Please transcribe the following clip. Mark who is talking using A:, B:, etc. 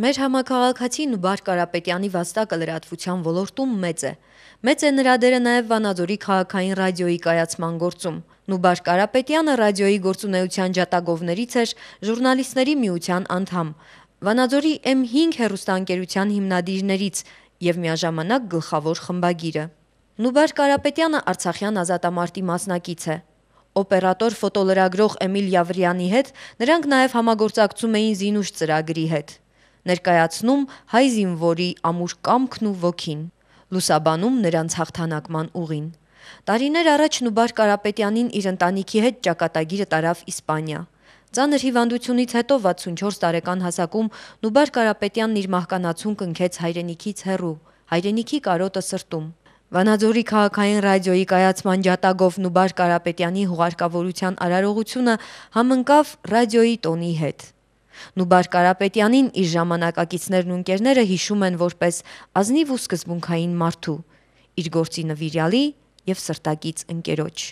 A: Մեր համակարգացին Բարգարապետյանի վաստակը լրատվության ոլորտում մեծ է։ Մեծ է նրա դերը նաև Վանաձորի քաղաքային ռադիոյի կայացման գործում։ Նուբար Կարապետյանը ռադիոյի գործունեության ջատագովներից էր ժուրնալիստների միության անդամ։ Վանաձորի M5 հերոստանգերության հիմնադիրներից եւ միաժամանակ գլխավոր խմբագիրը։ Նուբար Կարապետյանը Արցախյան ազատամարտի մասնակից է։ Օպերատոր ֆոտոլրագրող Էմիլ Յավրյանի հետ նրանք նաև համագործակցում էին Զինուշ ծրագրի հետ ներկայացնում հայ զինվորի ամուր կամքն ու ոգին, լուսաբանում նրանց հաղթանակման ուղին։ Տարիներ առաջ Նուբար Կարապետյանին իր ընտանիքի հետ ճակատագիրը տարավ Իսպանիա։ Ծանր հիվանդությունից հետո 64 տարեկան հասակում Նուբար Կարապետյանն իր մահկանացուն կնքեց հայրենիքից հեռու, հայրենիքի կարոտը սրտում։ Վանաձորի քաղաքային ռադիոյի կայացման ջատագով Նուբար Կարապետյանի հուղարկավորության արարողությունը համընկավ ռադիոյի տոնի հետ։ Նուբար Կարապետյանին իր ժամանակակիցներն ու ընկերները հիշում են որպես ազնիվ ու սկզբունքային մարդու, իր գործի նվիրյալի եւ սրտակից ընկերոջ։